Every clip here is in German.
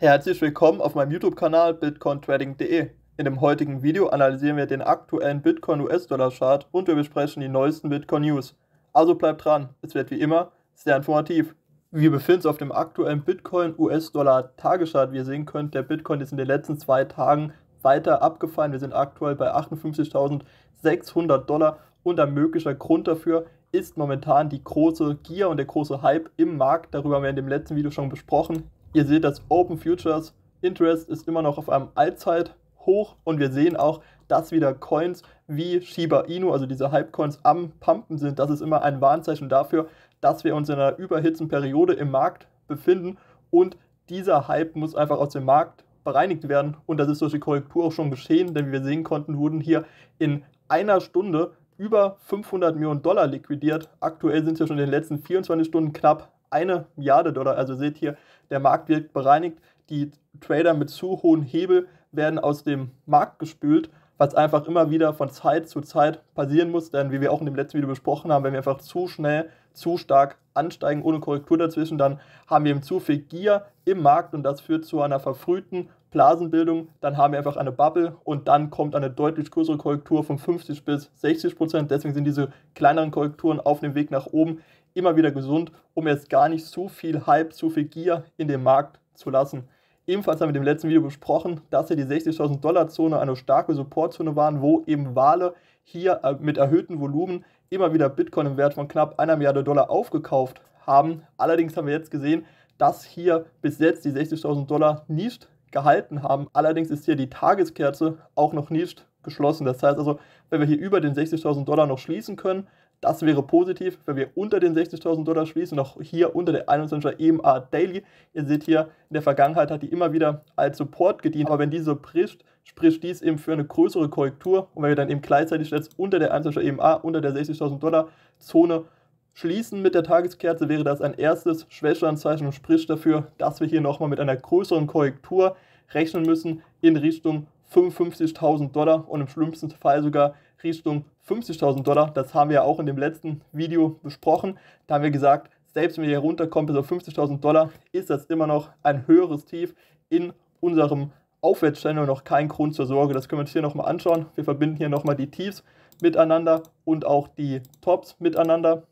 Herzlich willkommen auf meinem YouTube-Kanal bitcointrading.de. In dem heutigen Video analysieren wir den aktuellen Bitcoin-US-Dollar-Chart und wir besprechen die neuesten Bitcoin-News. Also bleibt dran, es wird wie immer sehr informativ. Wir befinden uns auf dem aktuellen Bitcoin-US-Dollar-Tageschart. Wie ihr sehen könnt, der Bitcoin ist in den letzten zwei Tagen weiter abgefallen. Wir sind aktuell bei 58.600 Dollar und ein möglicher Grund dafür ist momentan die große Gier und der große Hype im Markt. Darüber haben wir in dem letzten Video schon besprochen. Ihr seht, dass Open Futures Interest ist immer noch auf einem Allzeithoch und wir sehen auch, dass wieder Coins wie Shiba Inu, also diese Hype-Coins, am Pumpen sind. Das ist immer ein Warnzeichen dafür, dass wir uns in einer überhitzten Periode im Markt befinden und dieser Hype muss einfach aus dem Markt bereinigt werden und das ist durch die Korrektur auch schon geschehen, denn wie wir sehen konnten, wurden hier in einer Stunde über 500 Millionen Dollar liquidiert. Aktuell sind es ja schon in den letzten 24 Stunden knapp eine Milliarde Dollar. Also seht hier, der Markt wird bereinigt. Die Trader mit zu hohen Hebel werden aus dem Markt gespült, was einfach immer wieder von Zeit zu Zeit passieren muss. Denn wie wir auch in dem letzten Video besprochen haben, wenn wir einfach zu schnell, zu stark ansteigen ohne Korrektur dazwischen, dann haben wir eben zu viel Gier im Markt und das führt zu einer verfrühten Blasenbildung, dann haben wir einfach eine Bubble und dann kommt eine deutlich größere Korrektur von 50 bis 60 Prozent. Deswegen sind diese kleineren Korrekturen auf dem Weg nach oben immer wieder gesund, um jetzt gar nicht zu viel Hype, zu viel Gier in den Markt zu lassen. Ebenfalls haben wir im letzten Video besprochen, dass hier die 60.000 Dollar Zone eine starke Supportzone waren, wo eben Wale hier äh, mit erhöhtem Volumen immer wieder Bitcoin im Wert von knapp einer Milliarde Dollar aufgekauft haben. Allerdings haben wir jetzt gesehen, dass hier bis jetzt die 60.000 Dollar nicht gehalten haben. Allerdings ist hier die Tageskerze auch noch nicht geschlossen. Das heißt also, wenn wir hier über den 60.000 Dollar noch schließen können, das wäre positiv, wenn wir unter den 60.000 Dollar schließen, auch hier unter der 21er EMA Daily. Ihr seht hier, in der Vergangenheit hat die immer wieder als Support gedient, aber wenn diese bricht, spricht dies eben für eine größere Korrektur und wenn wir dann eben gleichzeitig jetzt unter der 21er EMA, unter der 60.000 Dollar Zone schließen mit der Tageskerze, wäre das ein erstes Schwächeanzeichen und spricht dafür, dass wir hier nochmal mit einer größeren Korrektur rechnen müssen in Richtung 55.000 Dollar und im schlimmsten Fall sogar Richtung 50.000 Dollar. Das haben wir ja auch in dem letzten Video besprochen. Da haben wir gesagt, selbst wenn wir hier runterkommen bis auf 50.000 Dollar, ist das immer noch ein höheres Tief in unserem Aufwärtschannel noch kein Grund zur Sorge. Das können wir uns hier nochmal anschauen. Wir verbinden hier nochmal die Tiefs miteinander und auch die Tops miteinander.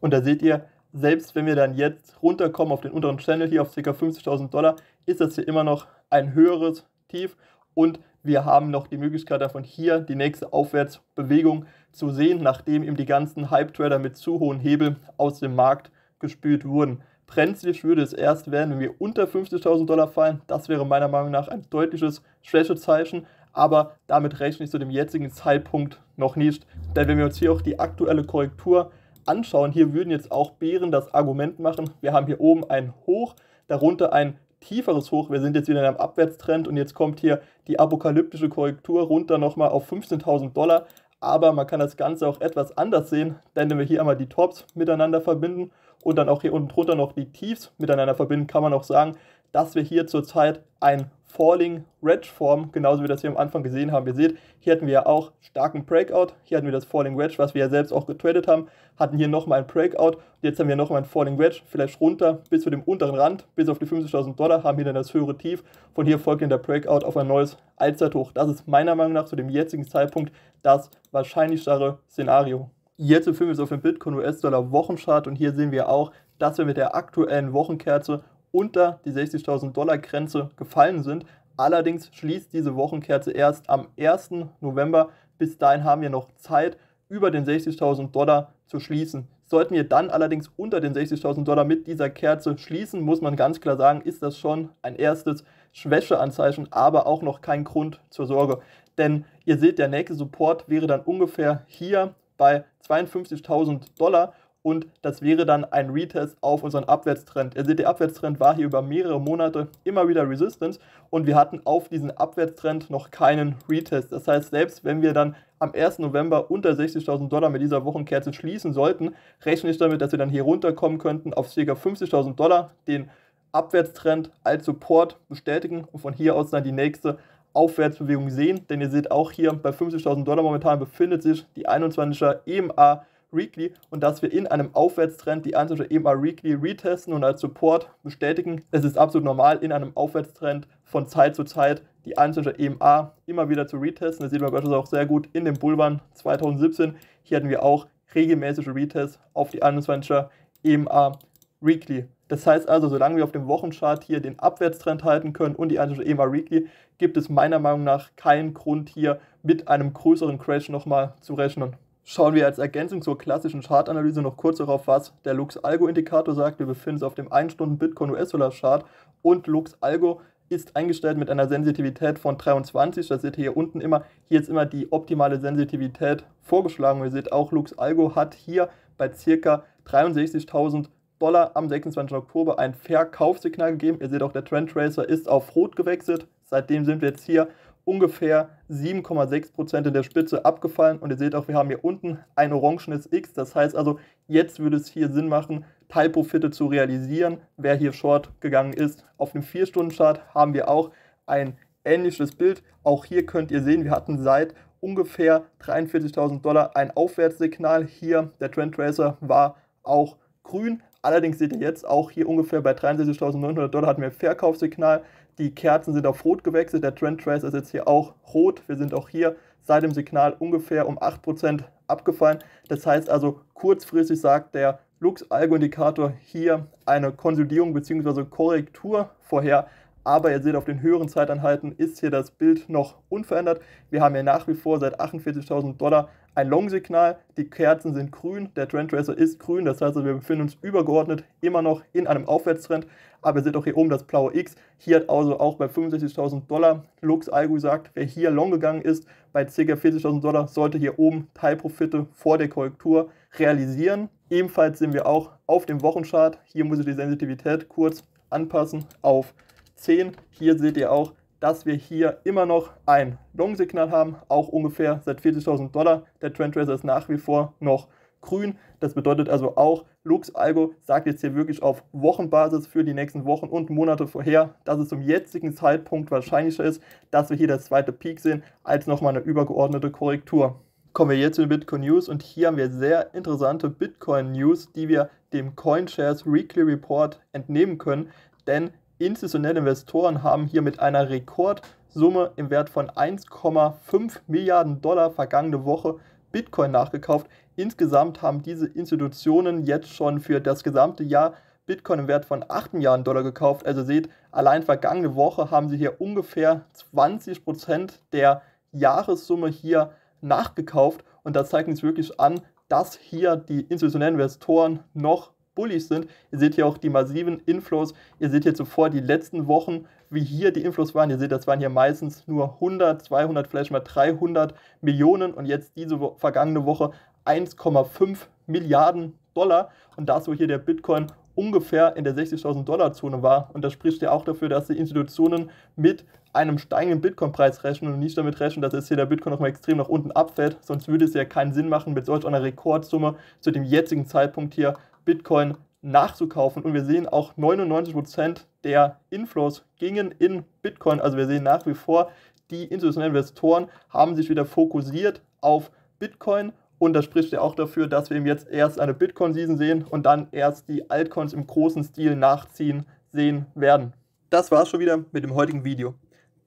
Und da seht ihr, selbst wenn wir dann jetzt runterkommen auf den unteren Channel hier auf ca. 50.000 Dollar, ist das hier immer noch ein höheres Tief und wir haben noch die Möglichkeit davon hier die nächste Aufwärtsbewegung zu sehen, nachdem eben die ganzen Hype-Trader mit zu hohen Hebel aus dem Markt gespült wurden. Brenzlig würde es erst werden, wenn wir unter 50.000 Dollar fallen. Das wäre meiner Meinung nach ein deutliches Schwächezeichen, aber damit rechne ich zu dem jetzigen Zeitpunkt noch nicht. Denn wenn wir uns hier auch die aktuelle Korrektur anschauen, hier würden jetzt auch Bären das Argument machen, wir haben hier oben ein Hoch, darunter ein tieferes Hoch. Wir sind jetzt wieder in einem Abwärtstrend und jetzt kommt hier die apokalyptische Korrektur runter nochmal auf 15.000 Dollar. Aber man kann das Ganze auch etwas anders sehen, denn wenn wir hier einmal die Tops miteinander verbinden und dann auch hier unten drunter noch die Tiefs miteinander verbinden, kann man auch sagen, dass wir hier zurzeit ein Falling Wedge formen, genauso wie das wir am Anfang gesehen haben. Ihr seht, hier hatten wir ja auch starken Breakout, hier hatten wir das Falling Wedge, was wir ja selbst auch getradet haben, hatten hier nochmal ein Breakout und jetzt haben wir nochmal ein Falling Wedge, vielleicht runter bis zu dem unteren Rand, bis auf die 50.000 Dollar, haben hier dann das höhere Tief, von hier folgt dann der Breakout auf ein neues Allzeithoch. Das ist meiner Meinung nach zu dem jetzigen Zeitpunkt das wahrscheinlichere Szenario. Jetzt befinden wir uns auf dem Bitcoin US-Dollar Wochenchart und hier sehen wir auch, dass wir mit der aktuellen Wochenkerze unter die 60.000 Dollar Grenze gefallen sind. Allerdings schließt diese Wochenkerze erst am 1. November. Bis dahin haben wir noch Zeit, über den 60.000 Dollar zu schließen. Sollten wir dann allerdings unter den 60.000 Dollar mit dieser Kerze schließen, muss man ganz klar sagen, ist das schon ein erstes Schwächeanzeichen, aber auch noch kein Grund zur Sorge. Denn ihr seht, der nächste Support wäre dann ungefähr hier bei 52.000 Dollar und das wäre dann ein Retest auf unseren Abwärtstrend. Ihr seht, der Abwärtstrend war hier über mehrere Monate immer wieder Resistance und wir hatten auf diesen Abwärtstrend noch keinen Retest. Das heißt, selbst wenn wir dann am 1. November unter 60.000 Dollar mit dieser Wochenkerze schließen sollten, rechne ich damit, dass wir dann hier runterkommen könnten auf ca. 50.000 Dollar, den Abwärtstrend als Support bestätigen und von hier aus dann die nächste Aufwärtsbewegung sehen. Denn ihr seht auch hier bei 50.000 Dollar momentan befindet sich die 21er EMA Weekly und dass wir in einem Aufwärtstrend die Ansätze EMA Weekly retesten und als Support bestätigen. Es ist absolut normal, in einem Aufwärtstrend von Zeit zu Zeit die Ansätze EMA immer wieder zu retesten. Das sieht man beispielsweise auch sehr gut in dem Bullrun 2017. Hier hatten wir auch regelmäßige Retests auf die 21 EMA Weekly. Das heißt also, solange wir auf dem Wochenchart hier den Abwärtstrend halten können und die einzelne EMA Weekly, gibt es meiner Meinung nach keinen Grund hier mit einem größeren Crash nochmal zu rechnen. Schauen wir als Ergänzung zur klassischen Chartanalyse noch kurz darauf, was der Lux-Algo-Indikator sagt. Wir befinden uns auf dem 1-Stunden-Bitcoin-US-Dollar-Chart und Lux-Algo ist eingestellt mit einer Sensitivität von 23. Das seht ihr hier unten immer. Hier ist immer die optimale Sensitivität vorgeschlagen. ihr seht auch, Lux-Algo hat hier bei ca. 63.000 Dollar am 26. Oktober ein Verkaufssignal gegeben. Ihr seht auch, der Trend Tracer ist auf Rot gewechselt. Seitdem sind wir jetzt hier ungefähr 7,6% in der Spitze abgefallen. Und ihr seht auch, wir haben hier unten ein orangenes X. Das heißt also, jetzt würde es hier Sinn machen, Teilprofite zu realisieren. Wer hier Short gegangen ist, auf dem 4-Stunden-Chart haben wir auch ein ähnliches Bild. Auch hier könnt ihr sehen, wir hatten seit ungefähr 43.000 Dollar ein Aufwärtssignal. Hier der Trend Tracer war auch grün. Allerdings seht ihr jetzt auch hier ungefähr bei 63.900 Dollar hatten wir Verkaufssignal. Die Kerzen sind auf Rot gewechselt. Der Trend Trace ist jetzt hier auch rot. Wir sind auch hier seit dem Signal ungefähr um 8% abgefallen. Das heißt also, kurzfristig sagt der Lux-Algo-Indikator hier eine Konsolidierung bzw. Korrektur vorher. Aber ihr seht, auf den höheren Zeiteinheiten ist hier das Bild noch unverändert. Wir haben hier nach wie vor seit 48.000 Dollar ein Long-Signal. Die Kerzen sind grün, der Trend Tracer ist grün. Das heißt, wir befinden uns übergeordnet immer noch in einem Aufwärtstrend. Aber ihr seht auch hier oben das blaue X. Hier hat also auch bei 65.000 Dollar Lux Algo gesagt, wer hier long gegangen ist, bei ca. 40.000 Dollar sollte hier oben Teilprofite vor der Korrektur realisieren. Ebenfalls sehen wir auch auf dem Wochenchart, hier muss ich die Sensitivität kurz anpassen auf 10. Hier seht ihr auch, dass wir hier immer noch ein Long-Signal haben, auch ungefähr seit 40.000 Dollar. Der Trend Tracer ist nach wie vor noch grün. Das bedeutet also auch, Lux Algo sagt jetzt hier wirklich auf Wochenbasis für die nächsten Wochen und Monate vorher, dass es zum jetzigen Zeitpunkt wahrscheinlicher ist, dass wir hier das zweite Peak sehen, als nochmal eine übergeordnete Korrektur. Kommen wir jetzt zu den Bitcoin News und hier haben wir sehr interessante Bitcoin News, die wir dem CoinShares Weekly Report entnehmen können, denn Institutionelle Investoren haben hier mit einer Rekordsumme im Wert von 1,5 Milliarden Dollar vergangene Woche Bitcoin nachgekauft. Insgesamt haben diese Institutionen jetzt schon für das gesamte Jahr Bitcoin im Wert von 8 Milliarden Dollar gekauft. Also seht, allein vergangene Woche haben sie hier ungefähr 20% Prozent der Jahressumme hier nachgekauft. Und das zeigt uns wirklich an, dass hier die institutionellen Investoren noch bullish sind. Ihr seht hier auch die massiven Inflows. Ihr seht hier zuvor die letzten Wochen, wie hier die Inflows waren. Ihr seht, das waren hier meistens nur 100, 200, vielleicht mal 300 Millionen und jetzt diese vergangene Woche 1,5 Milliarden Dollar. Und das, wo hier der Bitcoin ungefähr in der 60.000 Dollar Zone war. Und das spricht ja auch dafür, dass die Institutionen mit einem steigenden Bitcoin-Preis rechnen und nicht damit rechnen, dass jetzt hier der Bitcoin nochmal extrem nach unten abfällt. Sonst würde es ja keinen Sinn machen, mit solch einer Rekordsumme zu dem jetzigen Zeitpunkt hier Bitcoin nachzukaufen. Und wir sehen auch 99% der Inflows gingen in Bitcoin. Also wir sehen nach wie vor, die institutionellen Investoren haben sich wieder fokussiert auf Bitcoin. Und das spricht ja auch dafür, dass wir eben jetzt erst eine Bitcoin-Season sehen und dann erst die Altcoins im großen Stil nachziehen sehen werden. Das war's schon wieder mit dem heutigen Video.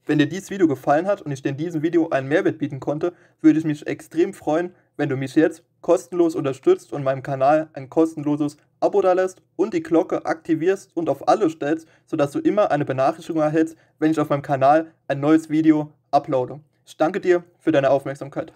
Wenn dir dieses Video gefallen hat und ich dir in diesem Video einen Mehrwert bieten konnte, würde ich mich extrem freuen, wenn du mich jetzt kostenlos unterstützt und meinem Kanal ein kostenloses Abo da lässt und die Glocke aktivierst und auf alle stellst, sodass du immer eine Benachrichtigung erhältst, wenn ich auf meinem Kanal ein neues Video uploade. Ich danke dir für deine Aufmerksamkeit.